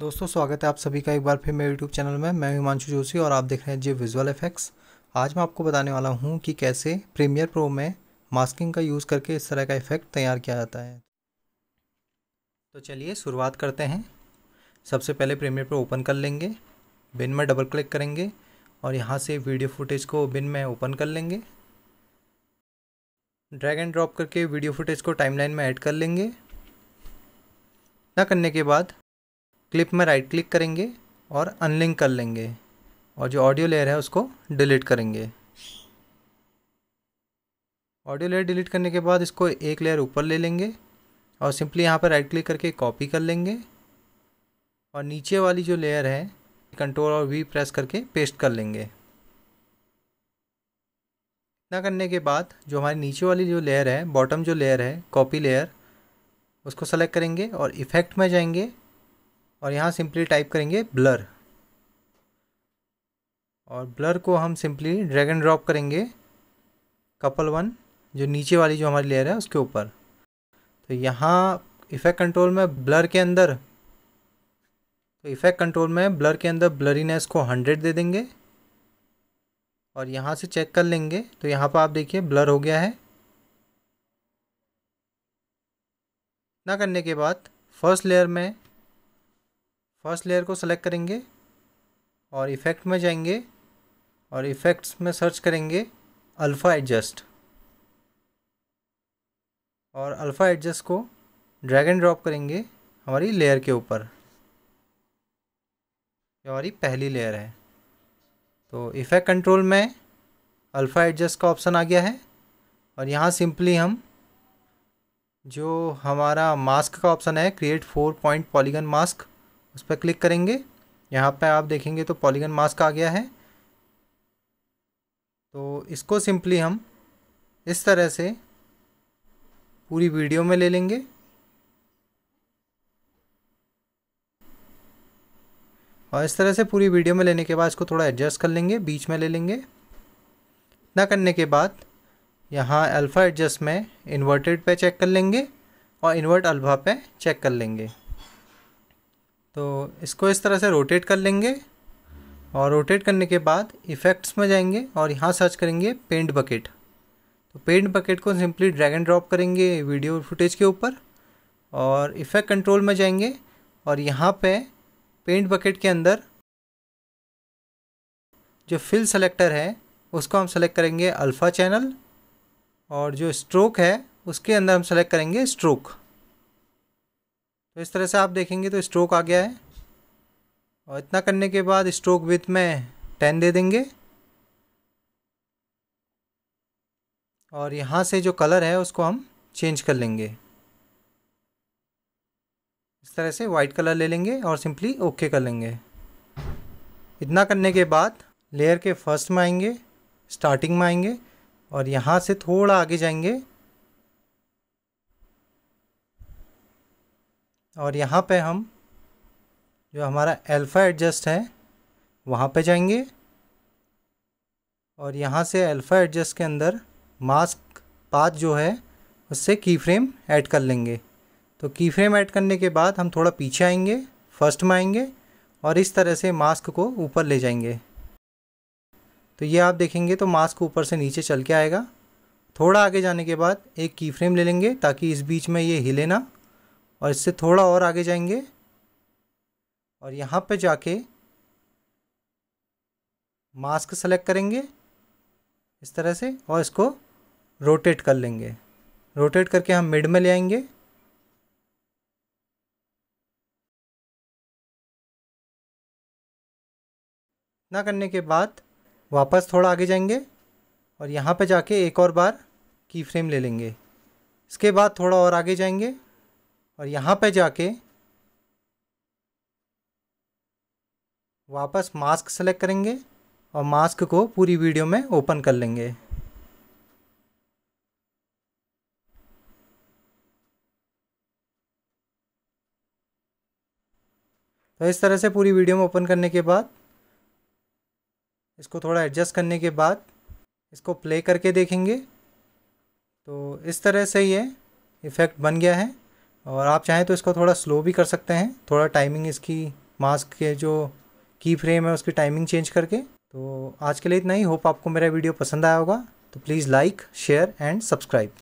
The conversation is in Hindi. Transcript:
दोस्तों स्वागत है आप सभी का एक बार फिर मेरे यूट्यूब चैनल में मैं हिमांशु जोशी और आप देख रहे हैं जी विजुअल इफेक्ट्स आज मैं आपको बताने वाला हूँ कि कैसे प्रीमियर प्रो में मास्किंग का यूज़ करके इस तरह का इफ़ेक्ट तैयार किया जाता है तो चलिए शुरुआत करते हैं सबसे पहले प्रीमियर प्रो ओपन कर लेंगे बिन में डबल क्लिक करेंगे और यहाँ से वीडियो फुटेज को बिन में ओपन कर लेंगे ड्रैग एंड ड्रॉप करके वीडियो फुटेज को टाइमलाइन में ऐड कर लेंगे ना करने के बाद क्लिप में राइट क्लिक करेंगे और अनलिंक कर लेंगे और जो ऑडियो लेयर है उसको डिलीट करेंगे ऑडियो लेयर डिलीट करने के बाद इसको एक लेयर ऊपर ले लेंगे और सिंपली यहाँ पर राइट क्लिक करके कॉपी कर लेंगे और नीचे वाली जो लेयर है कंट्रोल और वी प्रेस करके पेस्ट कर लेंगे इतना करने के बाद जो हमारी नीचे वाली जो लेयर है बॉटम जो लेयर है कॉपी लेयर उसको सेलेक्ट करेंगे और इफेक्ट में जाएंगे और यहाँ सिंपली टाइप करेंगे ब्लर और ब्लर को हम सिंपली ड्रैग एंड ड्रॉप करेंगे कपल वन जो नीचे वाली जो हमारी लेयर है उसके ऊपर तो यहाँ इफेक्ट कंट्रोल में ब्लर के अंदर तो इफेक्ट कंट्रोल में ब्लर के अंदर ब्लरीनेस को हंड्रेड दे देंगे और यहाँ से चेक कर लेंगे तो यहाँ पर आप देखिए ब्लर हो गया है ना करने के बाद फर्स्ट लेयर में फर्स्ट लेयर को सेलेक्ट करेंगे और इफ़ेक्ट में जाएंगे और इफ़ेक्ट्स में सर्च करेंगे अल्फ़ा एडजस्ट और अल्फ़ा एडजस्ट को ड्रैग एंड ड्रॉप करेंगे हमारी लेयर के ऊपर हमारी पहली लेयर है तो इफ़ेक्ट कंट्रोल में अल्फ़ा एडजस्ट का ऑप्शन आ गया है और यहाँ सिंपली हम जो हमारा मास्क का ऑप्शन है create four point polygon mask उस पर क्लिक करेंगे यहाँ पे आप देखेंगे तो पॉलीगन मास्क आ गया है तो इसको सिंपली हम इस तरह से पूरी वीडियो में ले लेंगे और इस तरह से पूरी वीडियो में लेने के बाद इसको थोड़ा एडजस्ट कर लेंगे बीच में ले लेंगे इतना करने के बाद यहाँ अल्फ़ा एडजस्ट में इन्वर्टेड पे चेक कर लेंगे और इन्वर्ट अल्फा पे चेक कर लेंगे तो इसको इस तरह से रोटेट कर लेंगे और रोटेट करने के बाद इफ़ेक्ट्स में जाएंगे और यहाँ सर्च करेंगे पेंट बकेट तो पेंट बकेट को सिंपली ड्रैग एंड ड्रॉप करेंगे वीडियो फुटेज के ऊपर और इफ़ेक्ट कंट्रोल में जाएंगे और यहाँ पे पेंट बकेट के अंदर जो फिल सेलेक्टर है उसको हम सेलेक्ट करेंगे अल्फ़ा चैनल और जो स्ट्रोक है उसके अंदर हम सेलेक्ट करेंगे स्ट्रोक तो इस तरह से आप देखेंगे तो स्ट्रोक आ गया है और इतना करने के बाद स्ट्रोक विथ में टेन दे देंगे और यहाँ से जो कलर है उसको हम चेंज कर लेंगे इस तरह से वाइट कलर ले लेंगे और सिंपली ओके कर लेंगे इतना करने के बाद लेयर के फर्स्ट में आएंगे स्टार्टिंग में आएंगे और यहाँ से थोड़ा आगे जाएंगे और यहाँ पे हम जो हमारा अल्फ़ा एडजस्ट है वहाँ पे जाएंगे और यहाँ से अल्फ़ा एडजस्ट के अंदर मास्क पाथ जो है उससे की फ्रेम ऐड कर लेंगे तो की फ्रेम ऐड करने के बाद हम थोड़ा पीछे आएंगे फर्स्ट में आएंगे और इस तरह से मास्क को ऊपर ले जाएंगे तो ये आप देखेंगे तो मास्क ऊपर से नीचे चल के आएगा थोड़ा आगे जाने के बाद एक की फ्रेम ले लेंगे ताकि इस बीच में ये हिले ना और इससे थोड़ा और आगे जाएंगे और यहाँ पे जाके मास्क सेलेक्ट करेंगे इस तरह से और इसको रोटेट कर लेंगे रोटेट करके हम मिड में ले आएंगे ना करने के बाद वापस थोड़ा आगे जाएंगे और यहाँ पे जाके एक और बार की फ्रेम ले लेंगे इसके बाद थोड़ा और आगे जाएंगे और यहाँ पे जाके वापस मास्क सेलेक्ट करेंगे और मास्क को पूरी वीडियो में ओपन कर लेंगे तो इस तरह से पूरी वीडियो में ओपन करने के बाद इसको थोड़ा एडजस्ट करने के बाद इसको प्ले करके देखेंगे तो इस तरह से ये इफ़ेक्ट बन गया है और आप चाहें तो इसको थोड़ा स्लो भी कर सकते हैं थोड़ा टाइमिंग इसकी मास्क के जो की फ्रेम है उसकी टाइमिंग चेंज करके तो आज के लिए इतना ही होप आपको मेरा वीडियो पसंद आया होगा तो please like share and subscribe